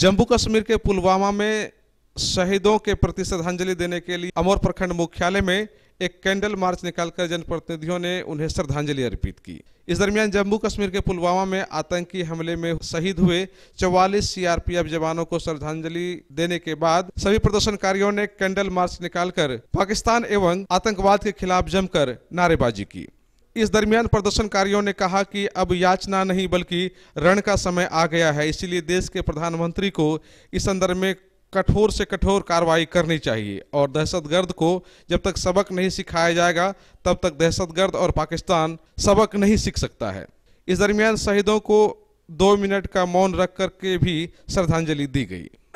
जम्मू कश्मीर के पुलवामा में शहीदों के प्रति श्रद्धांजलि देने के लिए अमोर प्रखंड मुख्यालय में एक कैंडल मार्च निकालकर जनप्रतिनिधियों ने उन्हें श्रद्धांजलि अर्पित की इस दरमियान जम्मू कश्मीर के पुलवामा में आतंकी हमले में शहीद हुए 44 सीआरपीएफ जवानों को श्रद्धांजलि देने के बाद सभी प्रदर्शनकारियों ने कैंडल मार्च निकालकर पाकिस्तान एवं आतंकवाद के खिलाफ जमकर नारेबाजी की इस दरमियान प्रदर्शनकारियों ने कहा कि अब याचना नहीं बल्कि रण का समय आ गया है इसलिए देश के प्रधानमंत्री को इस संदर्भ में कठोर से कठोर कार्रवाई करनी चाहिए और दहशतगर्द को जब तक सबक नहीं सिखाया जाएगा तब तक दहशतगर्द और पाकिस्तान सबक नहीं सीख सकता है इस दरमियान शहीदों को दो मिनट का मौन रख करके भी श्रद्धांजलि दी गई